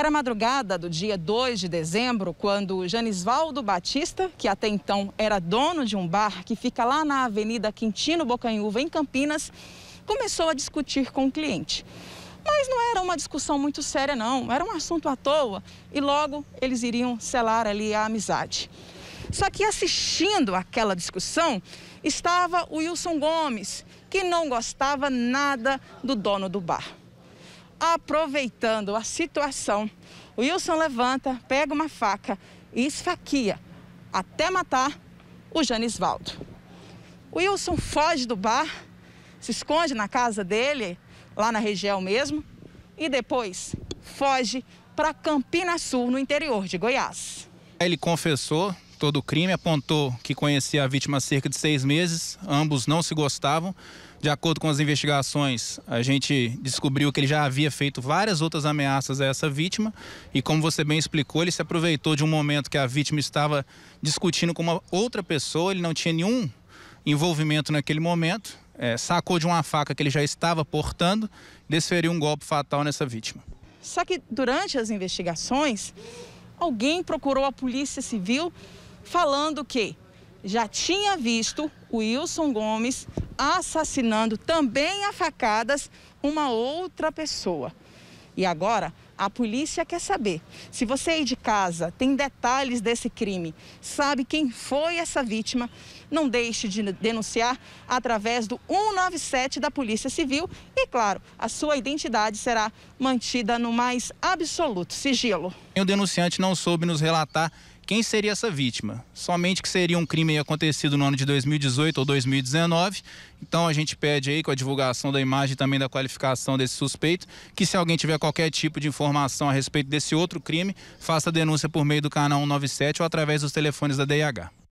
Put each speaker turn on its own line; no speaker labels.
Era madrugada do dia 2 de dezembro quando Janisvaldo Batista, que até então era dono de um bar que fica lá na Avenida Quintino Bocanhuva, em Campinas, começou a discutir com o cliente. Mas não era uma discussão muito séria, não. Era um assunto à toa e logo eles iriam selar ali a amizade. Só que assistindo aquela discussão estava o Wilson Gomes, que não gostava nada do dono do bar aproveitando a situação, o Wilson levanta, pega uma faca e esfaqueia até matar o Janisvaldo. O Wilson foge do bar, se esconde na casa dele, lá na região mesmo, e depois foge para Campina Sul, no interior de Goiás.
Ele confessou todo o crime, apontou que conhecia a vítima há cerca de seis meses, ambos não se gostavam. De acordo com as investigações, a gente descobriu que ele já havia feito várias outras ameaças a essa vítima e, como você bem explicou, ele se aproveitou de um momento que a vítima estava discutindo com uma outra pessoa, ele não tinha nenhum envolvimento naquele momento, é, sacou de uma faca que ele já estava portando, desferiu um golpe fatal nessa vítima.
Só que durante as investigações, alguém procurou a Polícia Civil falando que já tinha visto o Wilson Gomes assassinando também a facadas uma outra pessoa. E agora a polícia quer saber. Se você aí de casa tem detalhes desse crime, sabe quem foi essa vítima, não deixe de denunciar através do 197 da Polícia Civil e, claro, a sua identidade será mantida no mais absoluto sigilo.
O denunciante não soube nos relatar quem seria essa vítima? Somente que seria um crime acontecido no ano de 2018 ou 2019. Então a gente pede aí com a divulgação da imagem e também da qualificação desse suspeito, que se alguém tiver qualquer tipo de informação a respeito desse outro crime, faça denúncia por meio do canal 197 ou através dos telefones da DIH.